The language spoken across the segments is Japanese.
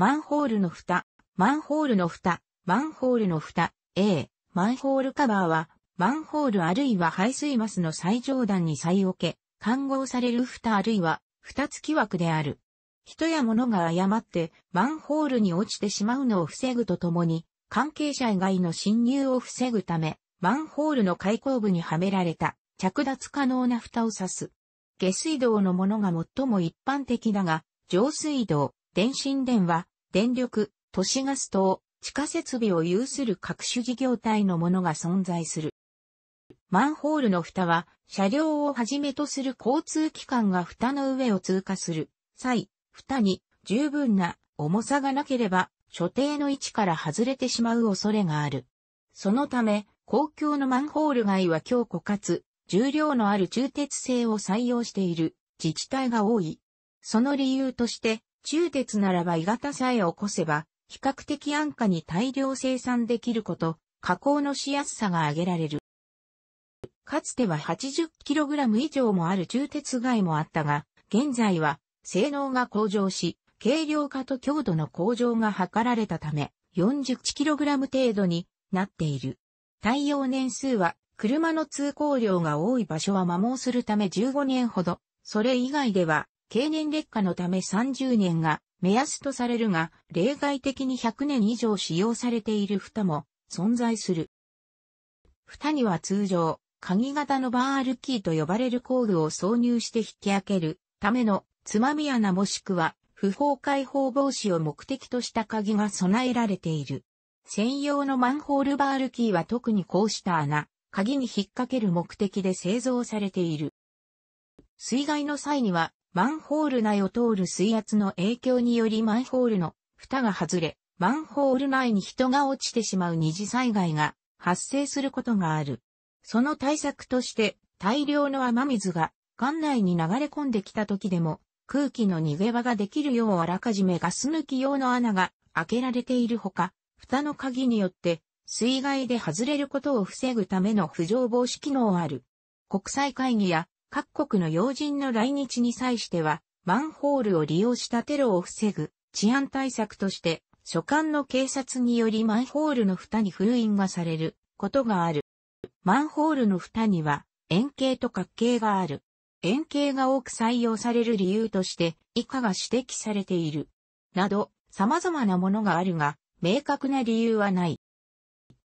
マンホールの蓋、マンホールの蓋、マンホールの蓋、A、マンホールカバーは、マンホールあるいは排水マスの最上段に再置け、看護される蓋あるいは、蓋付き枠である。人や物が誤ってマンホールに落ちてしまうのを防ぐとともに、関係者以外の侵入を防ぐため、マンホールの開口部にはめられた、着脱可能な蓋を刺す。下水道のものが最も一般的だが、上水道、電信電話、電力、都市ガス等、地下設備を有する各種事業体のものが存在する。マンホールの蓋は、車両をはじめとする交通機関が蓋の上を通過する際、蓋に十分な重さがなければ、所定の位置から外れてしまう恐れがある。そのため、公共のマンホール外は強固かつ、重量のある中鉄製を採用している自治体が多い。その理由として、中鉄ならば鋳型さえ起こせば、比較的安価に大量生産できること、加工のしやすさが挙げられる。かつては 80kg 以上もある中鉄外もあったが、現在は性能が向上し、軽量化と強度の向上が図られたため、4 0 k g 程度になっている。対応年数は、車の通行量が多い場所は摩耗するため15年ほど、それ以外では経年劣化のため30年が目安とされるが、例外的に100年以上使用されている蓋も存在する。蓋には通常、鍵型のバールキーと呼ばれる工具を挿入して引き開けるためのつまみ穴もしくは不法解放防止を目的とした鍵が備えられている。専用のマンホールバールキーは特にこうした穴、鍵に引っ掛ける目的で製造されている。水害の際にはマンホール内を通る水圧の影響によりマンホールの蓋が外れ、マンホール内に人が落ちてしまう二次災害が発生することがある。その対策として大量の雨水が館内に流れ込んできた時でも空気の逃げ場ができるようあらかじめガス抜き用の穴が開けられているほか、蓋の鍵によって水害で外れることを防ぐための浮上防止機能ある。国際会議や各国の要人の来日に際しては、マンホールを利用したテロを防ぐ治安対策として、所管の警察によりマンホールの蓋に封印がされることがある。マンホールの蓋には円形と角形がある。円形が多く採用される理由として以下が指摘されている。など、様々なものがあるが、明確な理由はない。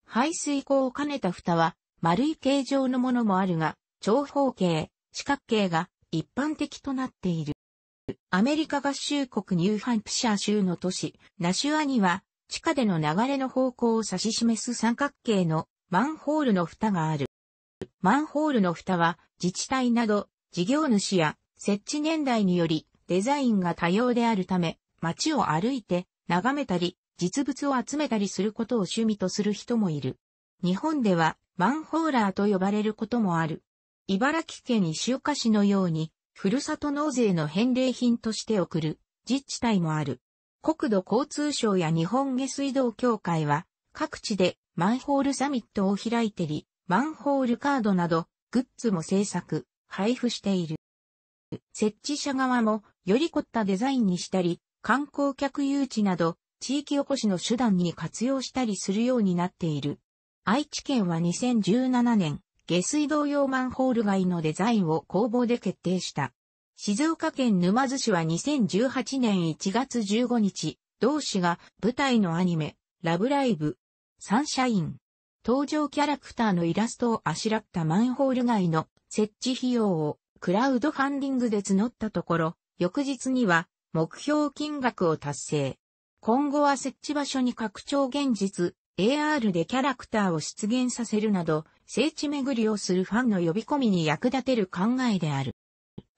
排水口を兼ねた蓋は丸い形状のものもあるが、長方形、四角形が一般的となっている。アメリカ合衆国ニューハンプシャー州の都市、ナシュアには、地下での流れの方向を指し示す三角形のマンホールの蓋がある。マンホールの蓋は自治体など事業主や設置年代によりデザインが多様であるため街を歩いて眺めたり実物を集めたりすることを趣味とする人もいる。日本ではマンホーラーと呼ばれることもある。茨城県石岡市のように、ふるさと納税の返礼品として送る自治体もある。国土交通省や日本下水道協会は、各地でマンホールサミットを開いてり、マンホールカードなど、グッズも制作、配布している。設置者側も、より凝ったデザインにしたり、観光客誘致など、地域おこしの手段に活用したりするようになっている。愛知県は2017年、下水道用マンホール街のデザインを工房で決定した。静岡県沼津市は2018年1月15日、同市が舞台のアニメ、ラブライブ、サンシャイン、登場キャラクターのイラストをあしらったマンホール街の設置費用をクラウドファンディングで募ったところ、翌日には目標金額を達成。今後は設置場所に拡張現実、AR でキャラクターを出現させるなど、聖地巡りをするファンの呼び込みに役立てる考えである。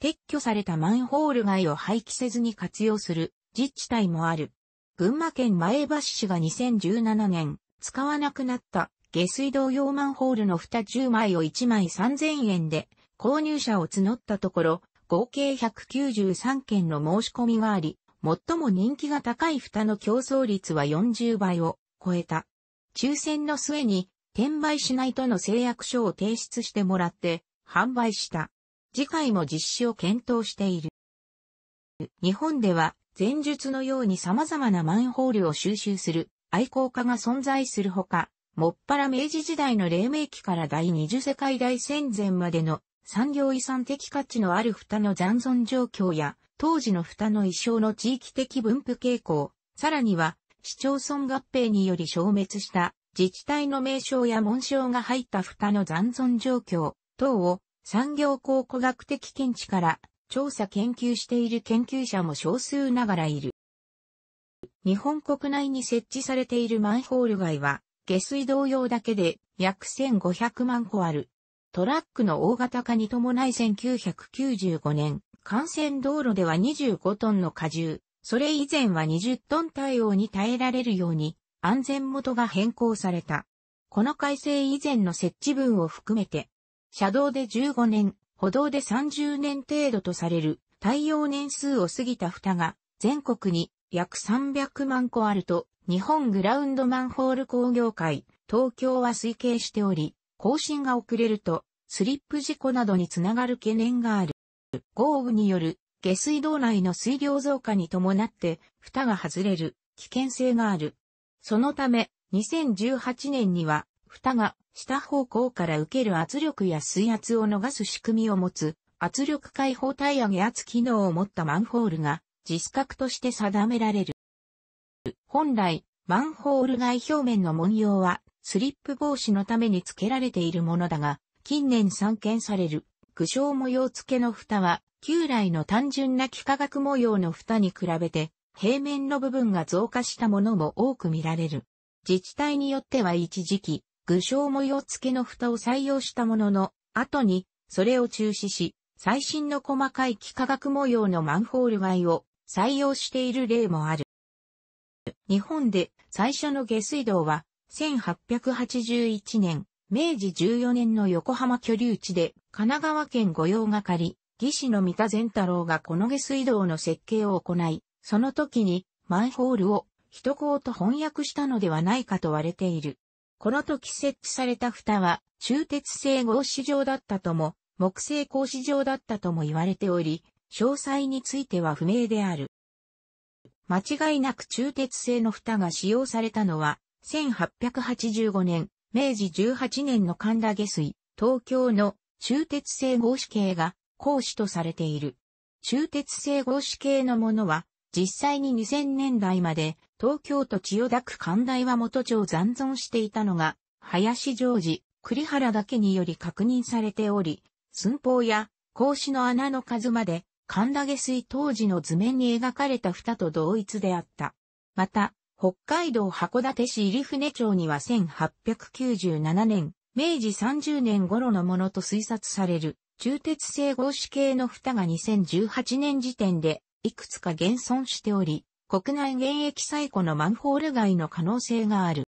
撤去されたマンホール街を廃棄せずに活用する自治体もある。群馬県前橋市が2017年、使わなくなった下水道用マンホールの蓋10枚を1枚3000円で購入者を募ったところ、合計193件の申し込みがあり、最も人気が高い蓋の競争率は40倍を超えた。抽選の末に転売しないとの誓約書を提出してもらって、販売した。次回も実施を検討している。日本では、前述のように様々なマンホールを収集する愛好家が存在するほか、もっぱら明治時代の黎明期から第二次世界大戦前までの産業遺産的価値のある蓋の残存状況や、当時の蓋の一生の地域的分布傾向、さらには市町村合併により消滅した自治体の名称や紋章が入った蓋の残存状況等を産業考古学的見地から調査研究している研究者も少数ながらいる。日本国内に設置されているマンホール街は下水道用だけで約1500万個ある。トラックの大型化に伴い1995年、幹線道路では25トンの荷重、それ以前は20トン対応に耐えられるように安全元が変更された。この改正以前の設置分を含めて、車道で15年、歩道で30年程度とされる耐用年数を過ぎた蓋が全国に約300万個あると日本グラウンドマンホール工業会東京は推計しており、更新が遅れるとスリップ事故などにつながる懸念がある。豪雨による下水道内の水量増加に伴って蓋が外れる危険性がある。そのため、2018年には、蓋が下方向から受ける圧力や水圧を逃す仕組みを持つ、圧力解放体上げ圧機能を持ったマンホールが、実格として定められる。本来、マンホール外表面の文様は、スリップ防止のために付けられているものだが、近年散見される、具象模様付けの蓋は、旧来の単純な幾何学模様の蓋に比べて、平面の部分が増加したものも多く見られる。自治体によっては一時期、具象模様付けの蓋を採用したものの、後に、それを中止し、最新の細かい幾何学模様のマンホール外を採用している例もある。日本で最初の下水道は、1881年、明治14年の横浜居留地で、神奈川県御用係、技師の三田善太郎がこの下水道の設計を行い、その時にマンホールを一口と翻訳したのではないかと割れている。この時設置された蓋は中鉄製格子状だったとも、木製格子状だったとも言われており、詳細については不明である。間違いなく中鉄製の蓋が使用されたのは、1885年、明治18年の神田下水、東京の中鉄製合子系が格子とされている。中鉄製合子系のものは、実際に2000年代まで東京都千代田区寛大は元町残存していたのが、林常時、栗原だけにより確認されており、寸法や格子の穴の数まで、神田下水当時の図面に描かれた蓋と同一であった。また、北海道函館市入船町には1897年、明治30年頃のものと推察される、中鉄製合子系の蓋が2018年時点でいくつか現存しており、国内現役最古のマンホール街の可能性がある。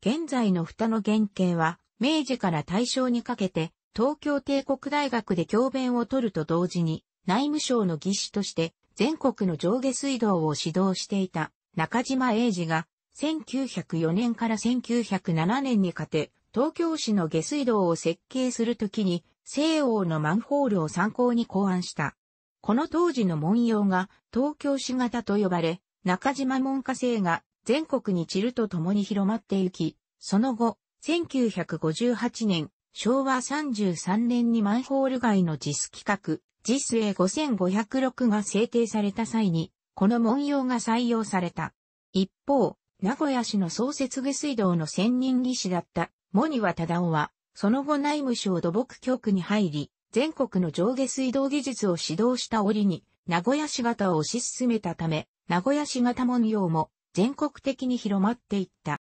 現在の蓋の原型は、明治から大正にかけて、東京帝国大学で教鞭を取ると同時に、内務省の技師として、全国の上下水道を指導していた中島英治が、1904年から1907年にかけ、東京市の下水道を設計するときに、西欧のマンホールを参考に考案した。この当時の文様が東京市型と呼ばれ、中島門下生が全国に散ると共に広まってゆき、その後、1958年、昭和33年にマンホール街の実企画、実営5506が制定された際に、この文様が採用された。一方、名古屋市の創設下水道の専任技師だった、モニワ忠夫は、その後内務省土木局に入り、全国の上下水道技術を指導した折に、名古屋市型を推し進めたため、名古屋市型文様も全国的に広まっていった。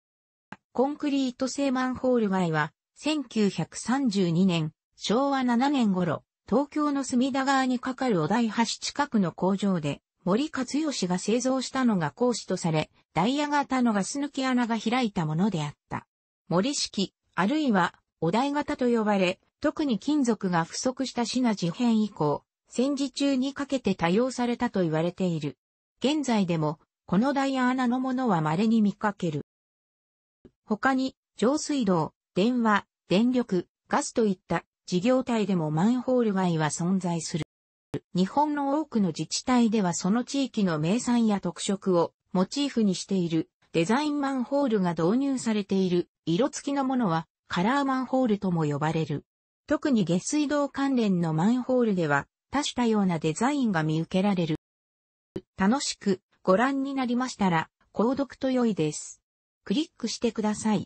コンクリート製マンホール街は、1932年、昭和7年頃、東京の隅田川に架かるお台橋近くの工場で、森勝義が製造したのが講師とされ、ダイヤ型のガス抜き穴が開いたものであった。森式、あるいはお題型と呼ばれ、特に金属が不足した品事変以降、戦時中にかけて多用されたと言われている。現在でも、このダイヤ穴のものは稀に見かける。他に、上水道、電話、電力、ガスといった事業体でもマンホール街は存在する。日本の多くの自治体ではその地域の名産や特色をモチーフにしているデザインマンホールが導入されている色付きのものはカラーマンホールとも呼ばれる。特に下水道関連のマンホールでは、多種多様なデザインが見受けられる。楽しくご覧になりましたら、購読と良いです。クリックしてください。